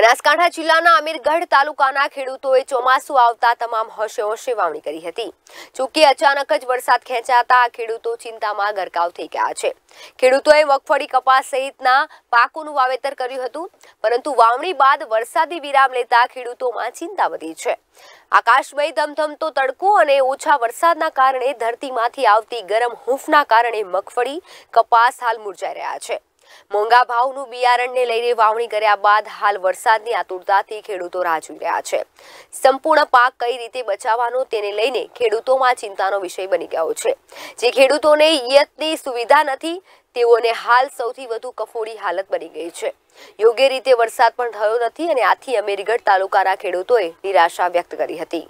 બનાસકાંઠા જિલ્લાના અમીરગઢ તાલુકાના ખેડૂતોએ ચોમાસું આવતા તમામ હોશે હોશે વાવણી કરી હતી જોકે અચાનક જ વરસાદ ખેંચાતા ખેડૂતો ચિંતામાં ગરકાવ થઈ ગયા છે ખેડૂતોએ મગફળી કપાસ સહિતના પાકોનું વાવેતર કર્યું હતું પરંતુ વાવણી બાદ વરસાદી વિરામ લેતા ખેડૂતોમાં ચિંતા વધી છે આકાશમય ધમધમતો તડકો અને ઓછા વરસાદના કારણે ધરતીમાંથી આવતી ગરમ હૂંફના કારણે મગફળી કપાસ હાલ મુરજાઈ રહ્યા છે મોંઘા ભાવનું બિયારણને લઈને વાવણી કર્યા બાદ હાલ વરસાદની આતુરતાથી ખેડૂતો રાહ રહ્યા છે સંપૂર્ણ પાક કઈ રીતે બચાવવાનો તેને લઈને ખેડૂતોમાં ચિંતાનો વિષય બની ગયો છે જે ખેડૂતોને યતની સુવિધા નથી તેઓને હાલ સૌથી વધુ કફોડી હાલત બની ગઈ છે યોગ્ય રીતે વરસાદ પણ થયો નથી અને આથી અમેરગઢ તાલુકાના ખેડૂતોએ નિરાશા વ્યક્ત કરી હતી